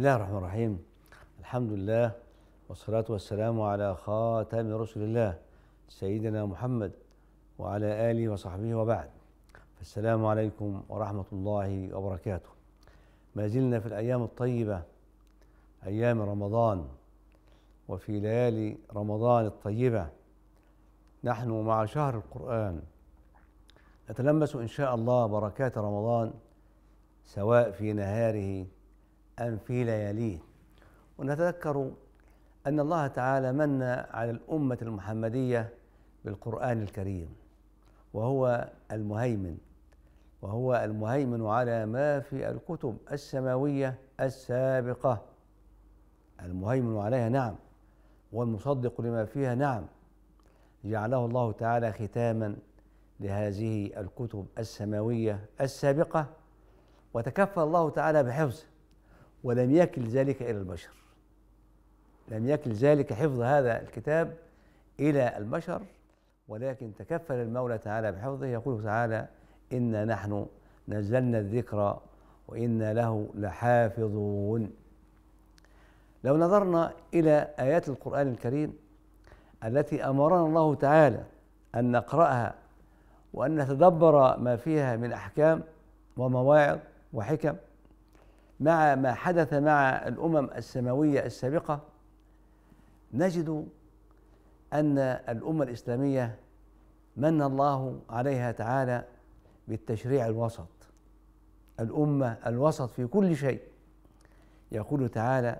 الله الرحمن الرحيم الحمد لله والصلاة والسلام على خاتم رسول الله سيدنا محمد وعلى آله وصحبه وبعد السلام عليكم ورحمة الله وبركاته ما زلنا في الأيام الطيبة أيام رمضان وفي ليالي رمضان الطيبة نحن مع شهر القرآن نتلمس إن شاء الله بركات رمضان سواء في نهاره أم في لياليه ونتذكر أن الله تعالى من على الأمة المحمدية بالقرآن الكريم وهو المهيمن وهو المهيمن على ما في الكتب السماوية السابقة المهيمن عليها نعم والمصدق لما فيها نعم جعله الله تعالى ختاما لهذه الكتب السماوية السابقة وتكفل الله تعالى بحفظه ولم يكل ذلك إلى البشر لم يكل ذلك حفظ هذا الكتاب إلى البشر ولكن تكفل المولى تعالى بحفظه يقول تعالى إنا نحن نزلنا الذكر وإنا له لحافظون لو نظرنا إلى آيات القرآن الكريم التي أمرنا الله تعالى أن نقرأها وأن نتدبر ما فيها من أحكام ومواعظ وحكم مع ما حدث مع الامم السماويه السابقه نجد ان الامه الاسلاميه من الله عليها تعالى بالتشريع الوسط الامه الوسط في كل شيء يقول تعالى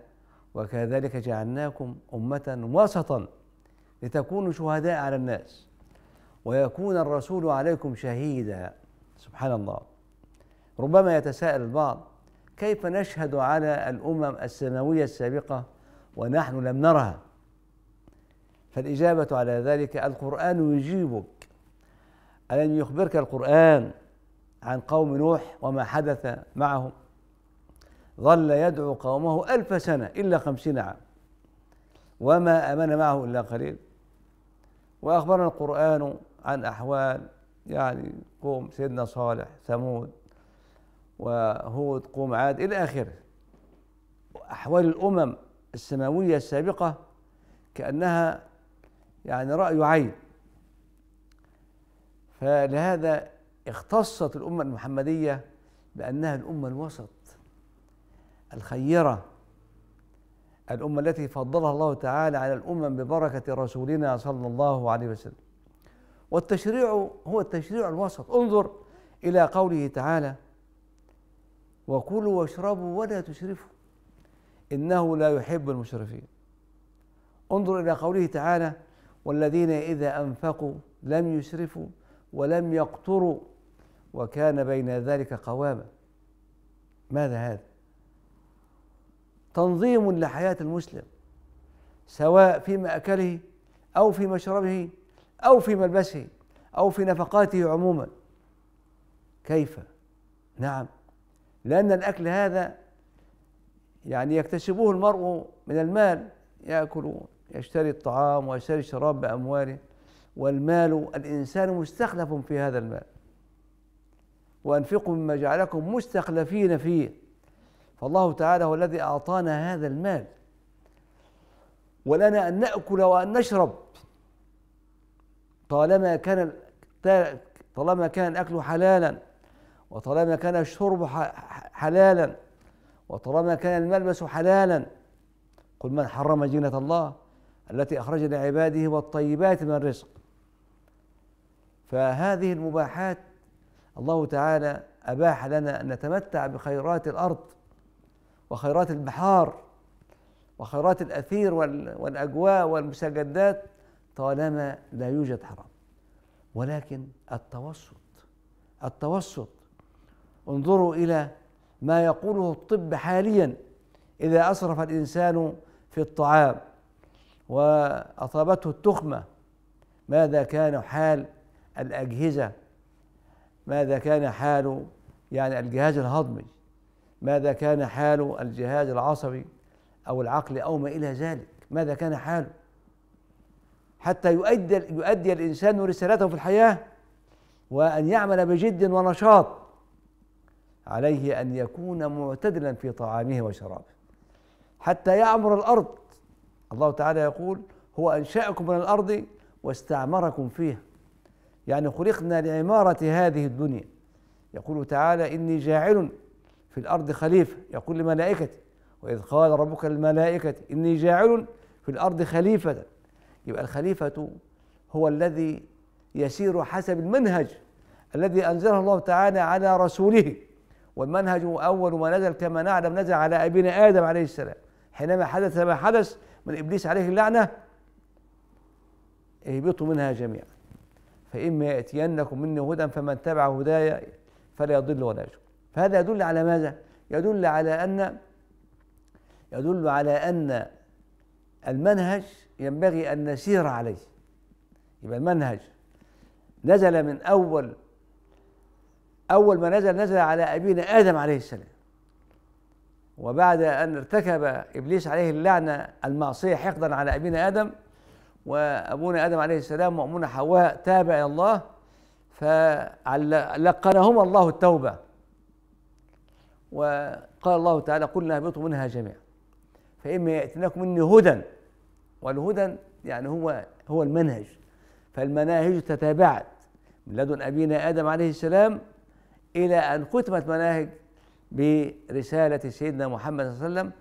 وكذلك جعلناكم امه وسطا لتكونوا شهداء على الناس ويكون الرسول عليكم شهيدا سبحان الله ربما يتساءل البعض كيف نشهد على الامم السماويه السابقه ونحن لم نرها فالاجابه على ذلك القران يجيبك الم يخبرك القران عن قوم نوح وما حدث معهم ظل يدعو قومه ألف سنة إلا خمسين عام وما أمن معه إلا قليل وأخبرنا القرآن عن أحوال يعني قوم سيدنا صالح ثمود وهود قوم عاد إلى آخره أحوال الأمم السماوية السابقة كأنها يعني رأي عين فلهذا اختصت الأمة المحمدية بأنها الأمة الوسط الخيرة الأمة التي فضلها الله تعالى على الأمم ببركة رسولنا صلى الله عليه وسلم والتشريع هو التشريع الوسط انظر إلى قوله تعالى وكلوا واشربوا ولا تشرفوا إنه لا يحب المشرفين انظر إلى قوله تعالى والذين إذا أنفقوا لم يشرفوا ولم يقتروا وكان بين ذلك قواما ماذا هذا تنظيم لحياة المسلم سواء في مأكله أو في مشربه أو في ملبسه أو في نفقاته عموما كيف نعم لأن الأكل هذا يعني يكتسبه المرء من المال يأكل يشتري الطعام ويشتري الشراب بأمواله والمال الإنسان مستخلف في هذا المال وأنفقوا مما جعلكم مستخلفين فيه فالله تعالى هو الذي أعطانا هذا المال ولنا أن نأكل وأن نشرب طالما كان طالما كان الأكل حلالا وطالما كان الشرب حلالا وطالما كان الملبس حلالا قل من حرم زينة الله التي أخرج لعباده والطيبات من الرزق فهذه المباحات الله تعالى أباح لنا أن نتمتع بخيرات الأرض وخيرات البحار وخيرات الأثير والأجواء والمسجدات طالما لا يوجد حرام ولكن التوسط التوسط انظروا الى ما يقوله الطب حاليا اذا اسرف الانسان في الطعام واصابته التخمه ماذا كان حال الاجهزه ماذا كان حال يعني الجهاز الهضمي ماذا كان حال الجهاز العصبي او العقل او ما الى ذلك ماذا كان حاله حتى يؤدي يؤدي الانسان رسالته في الحياه وان يعمل بجد ونشاط عليه أن يكون معتدلا في طعامه وشرابه حتى يعمر الأرض الله تعالى يقول هو أنشأكم من الأرض واستعمركم فيها يعني خلقنا لعمارة هذه الدنيا يقول تعالى إني جاعل في الأرض خليفة يقول لملائكته وإذ قال ربك للملائكة إني جاعل في الأرض خليفة يبقى الخليفة هو الذي يسير حسب المنهج الذي أنزله الله تعالى على رسوله والمنهج أول ما نزل كما نعلم نزل على أبينا آدم عليه السلام حينما حدث ما حدث من إبليس عليه اللعنة اهبطوا منها جميعا فإما يأتينكم مني هدى فمن تبع هداي فلا يضل ولا يشكر فهذا يدل على ماذا؟ يدل على أن يدل على أن المنهج ينبغي أن نسير عليه يبقى المنهج نزل من أول أول ما نزل نزل على أبينا آدم عليه السلام وبعد أن ارتكب إبليس عليه اللعنة المعصية حقدا على أبينا آدم وأبونا آدم عليه السلام وأمونا حواء تابع إلى الله فلقنهما الله التوبة وقال الله تعالى قلنا اهبطوا منها جميعا فإما يأتينكم مني هدى والهدى يعني هو هو المنهج فالمناهج تتابعت من لدن أبينا آدم عليه السلام إلى أن كتبت مناهج برسالة سيدنا محمد صلى الله عليه وسلم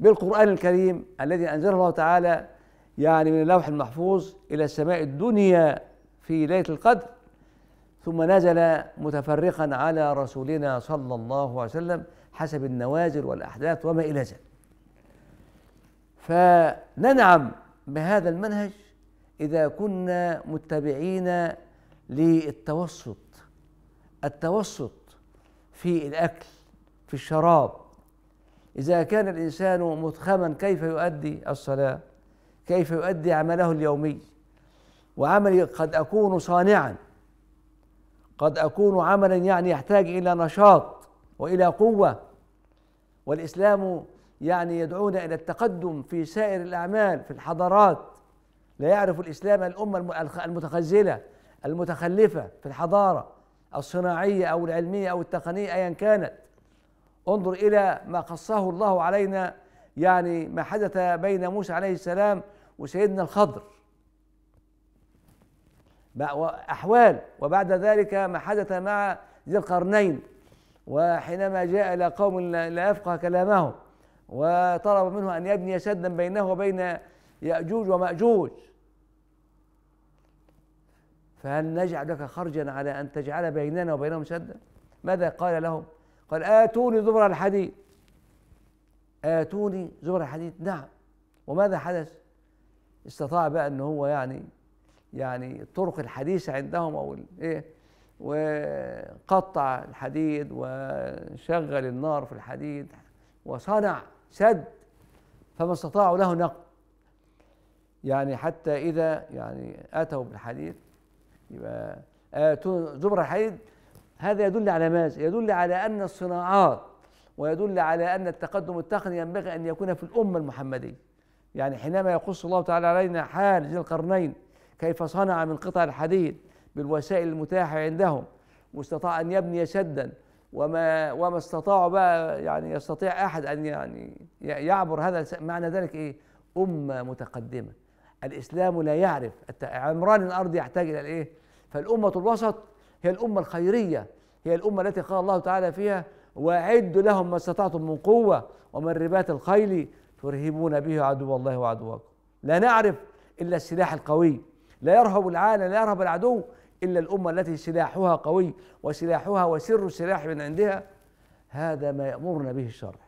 بالقرآن الكريم الذي أنزله الله تعالى يعني من اللوح المحفوظ إلى السماء الدنيا في ليلة القدر ثم نزل متفرقا على رسولنا صلى الله عليه وسلم حسب النوازل والأحداث وما إلى ذلك فننعم بهذا المنهج إذا كنا متبعين للتوسط التوسط في الاكل في الشراب اذا كان الانسان متخما كيف يؤدي الصلاه كيف يؤدي عمله اليومي وعملي قد اكون صانعا قد اكون عملا يعني يحتاج الى نشاط والى قوه والاسلام يعني يدعونا الى التقدم في سائر الاعمال في الحضارات لا يعرف الاسلام الامه المتخزله المتخلفه في الحضاره الصناعيه او العلميه او التقنيه ايا كانت انظر الى ما قصه الله علينا يعني ما حدث بين موسى عليه السلام وسيدنا الخضر أحوال وبعد ذلك ما حدث مع ذي القرنين وحينما جاء إلى قوم لا يفقه كلامهم وطلب منه أن يبني سدا بينه وبين يأجوج ومأجوج فهل نجعل لك خرجا على أن تجعل بيننا وبينهم سدا ماذا قال لهم قال آتوني زبر الحديد آتوني زبر الحديد نعم وماذا حدث استطاع بقى أن هو يعني يعني الطرق الحديثة عندهم أو إيه وقطع الحديد وشغل النار في الحديد وصنع سد فما استطاعوا له نقل يعني حتى إذا يعني أتوا بالحديد يبقى آه، زبر الحديد هذا يدل على ماذا؟ يدل على أن الصناعات ويدل على أن التقدم التقني ينبغي أن يكون في الأمة المحمدية يعني حينما يقص الله تعالى علينا حال ذي القرنين كيف صنع من قطع الحديد بالوسائل المتاحة عندهم واستطاع أن يبني سدا وما وما استطاعوا بقى يعني يستطيع أحد أن يعني يعبر هذا معنى ذلك إيه؟ أمة متقدمة الإسلام لا يعرف عمران الأرض يحتاج إلى الإيه؟ فالأمة الوسط هي الأمة الخيرية هي الأمة التي قال الله تعالى فيها وأعدوا لهم ما استطعتم من قوة ومن رباط الخيل ترهبون به عدو الله وعدوكم لا نعرف إلا السلاح القوي لا يرهب العالم لا يرهب العدو إلا الأمة التي سلاحها قوي وسلاحها وسر السلاح من عندها هذا ما يأمرنا به الشرع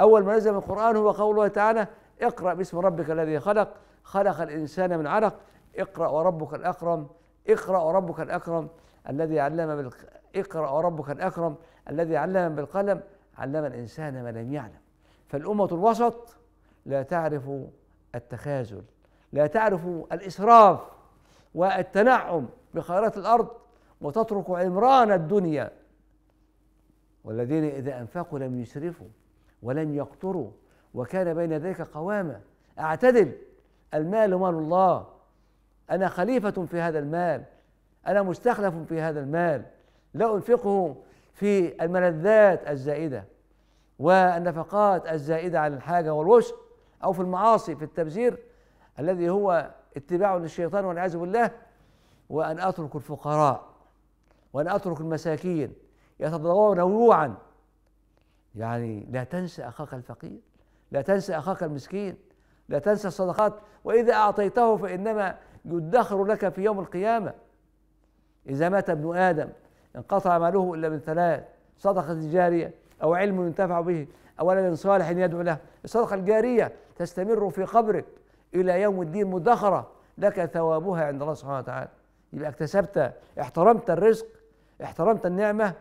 أول ما نزل من القرآن هو قول الله تعالى اقرأ باسم ربك الذي خلق خلق الإنسان من علق اقرأ وربك الأكرم اقرأ وربك الأكرم الذي علم بال... اقرأ وربك الأكرم الذي علم بالقلم علم الإنسان ما لم يعلم فالأمة الوسط لا تعرف التخاذل لا تعرف الإسراف والتنعم بخيرات الأرض وتترك عمران الدنيا والذين إذا أنفقوا لم يسرفوا ولم يقتروا وكان بين ذلك قوامة أعتدل المال مال الله أنا خليفة في هذا المال أنا مستخلف في هذا المال لا أنفقه في الملذات الزائدة والنفقات الزائدة عن الحاجة والوسع أو في المعاصي في التبذير الذي هو اتباع للشيطان والعياذ بالله وأن أترك الفقراء وأن أترك المساكين يتضرعون روعا يعني لا تنسى أخاك الفقير لا تنسى أخاك المسكين لا تنسى الصدقات وإذا أعطيته فإنما يدخر لك في يوم القيامة إذا مات ابن آدم انقطع ماله إلا من ثلاث صدقة جارية أو علم ينتفع به أو ولد صالح يدعو له الصدقة الجارية تستمر في قبرك إلى يوم الدين مدخرة لك ثوابها عند الله سبحانه وتعالى يبقى اكتسبت احترمت الرزق احترمت النعمة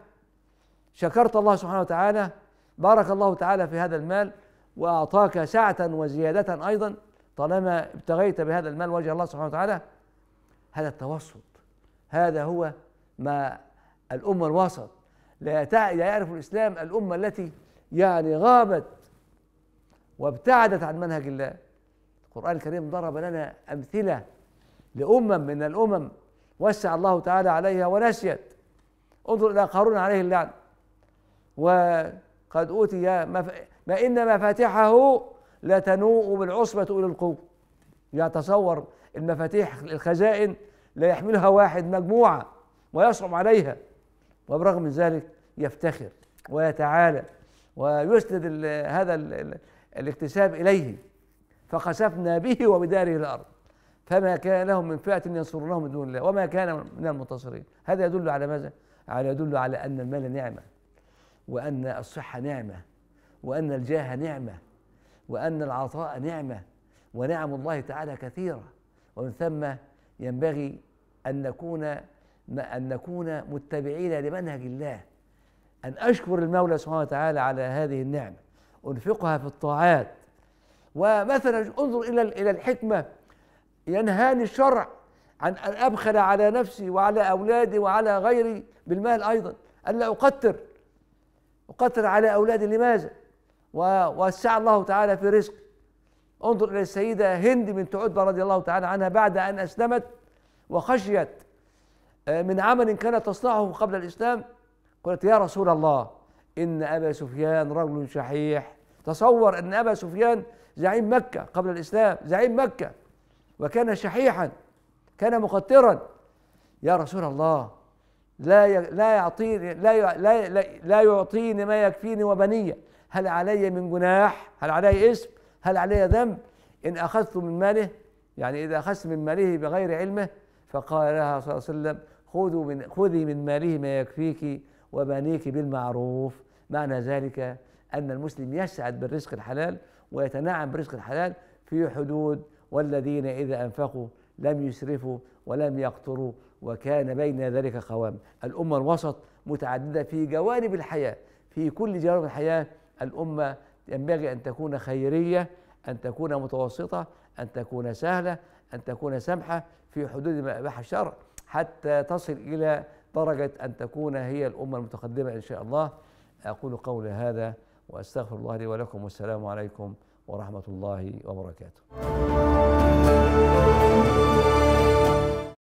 شكرت الله سبحانه وتعالى بارك الله تعالى في هذا المال وأعطاك سعة وزيادة أيضا طالما ابتغيت بهذا المال وجه الله سبحانه وتعالى هذا التوسط هذا هو ما الأمة الوسط لا يعرف الإسلام الأمة التي يعني غابت وابتعدت عن منهج الله القرآن الكريم ضرب لنا أمثلة لأمم من الأمم وسع الله تعالى عليها ونسيت انظر إلى قارون عليه اللعن وقد أوتي ما ما إن لا لتنوء بالعصبة أولي القوة يتصور المفاتيح الخزائن لا يحملها واحد مجموعة ويصعب عليها وبرغم من ذلك يفتخر ويتعالى ويسند هذا الاكتساب إليه فخسفنا به وبداره الأرض فما كان لهم من فئة ينصرونهم من دون الله وما كان من المنتصرين هذا يدل على ماذا؟ على يدل على أن المال نعمة وأن الصحة نعمة وأن الجاه نعمة وأن العطاء نعمة ونعم الله تعالى كثيرة ومن ثم ينبغي أن نكون أن نكون متبعين لمنهج الله أن أشكر المولى سبحانه وتعالى على هذه النعمة أنفقها في الطاعات ومثلا انظر إلى إلى الحكمة ينهاني الشرع عن أن أبخل على نفسي وعلى أولادي وعلى غيري بالمال أيضا ألا أقتر أقتر على أولادي لماذا؟ ووسع الله تعالى في رزق انظر إلى السيدة هند بنت عتبة رضي الله تعالى عنها بعد أن أسلمت وخشيت آه، من عمل كانت تصنعه قبل الإسلام قالت يا رسول الله إن أبا سفيان رجل شحيح تصور أن أبا سفيان زعيم مكة قبل الإسلام زعيم مكة وكان شحيحا كان مقترا يا رسول الله لا لا يعطيني لا لا, لا يعطيني ما يكفيني وبنيه هل علي من جناح هل علي اسم هل علي ذنب إن أخذت من ماله يعني إذا أخذت من ماله بغير علمه فقال لها صلى الله عليه وسلم خذوا من خذي من ماله ما يكفيك وبنيك بالمعروف معنى ذلك أن المسلم يسعد بالرزق الحلال ويتنعم برزق الحلال في حدود والذين إذا أنفقوا لم يسرفوا ولم يقتروا وكان بين ذلك قوام الأمة الوسط متعددة في جوانب الحياة في كل جوانب الحياة الأمة ينبغي أن تكون خيرية أن تكون متوسطة أن تكون سهلة أن تكون سمحة في حدود ما أباح الشرع حتى تصل إلى درجة أن تكون هي الأمة المتقدمة إن شاء الله أقول قولي هذا وأستغفر الله لي ولكم والسلام عليكم ورحمة الله وبركاته